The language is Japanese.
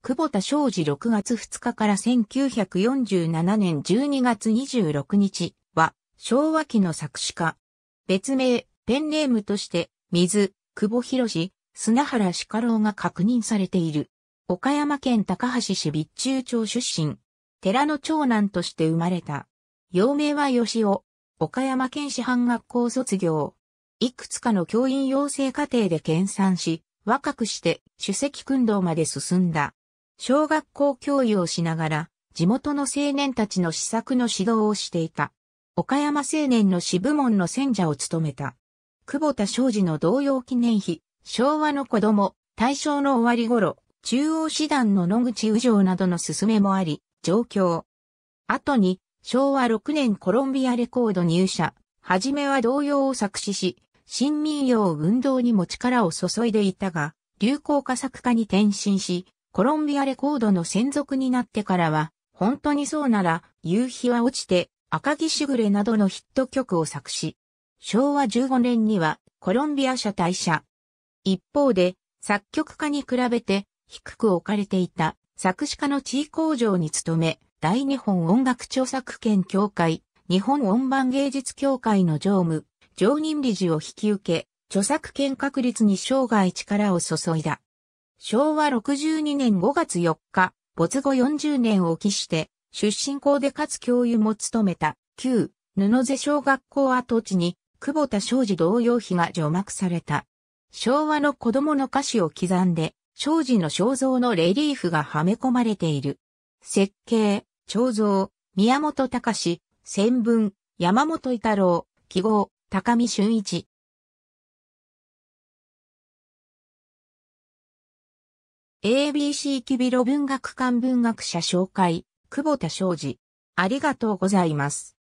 久保田昌司6月2日から1947年12月26日は、昭和期の作詞家。別名、ペンネームとして、水、久保博士、砂原鹿郎が確認されている。岡山県高橋市備中町出身。寺の長男として生まれた。幼名は吉尾。岡山県師範学校卒業。いくつかの教員養成課程で研鑽し、若くして主席訓導まで進んだ。小学校教諭をしながら、地元の青年たちの施策の指導をしていた。岡山青年の支部門の選者を務めた。久保田昌司の同様記念碑、昭和の子供、大正の終わり頃、中央師団の野口宇城などの勧めもあり、上京。後に、昭和6年コロンビアレコード入社、はじめは同様を作詞し、新民謡運動にも力を注いでいたが、流行化作家に転身し、コロンビアレコードの専属になってからは、本当にそうなら、夕日は落ちて、赤木しぐれなどのヒット曲を作詞。昭和15年には、コロンビア社退社。一方で、作曲家に比べて、低く置かれていた、作詞家の地位工場に勤め、大日本音楽著作権協会、日本音版芸術協会の常務、常任理事を引き受け、著作権確立に生涯力を注いだ。昭和62年5月4日、没後40年を期して、出身校でかつ教諭も務めた、旧、布瀬小学校跡地に、久保田昌司同様碑が除幕された。昭和の子供の歌詞を刻んで、昌司の肖像のレリーフがはめ込まれている。設計、彫像、宮本隆、専文、山本伊太郎、記号、高見俊一。ABC キビロ文学館文学者紹介、久保田昌司。ありがとうございます。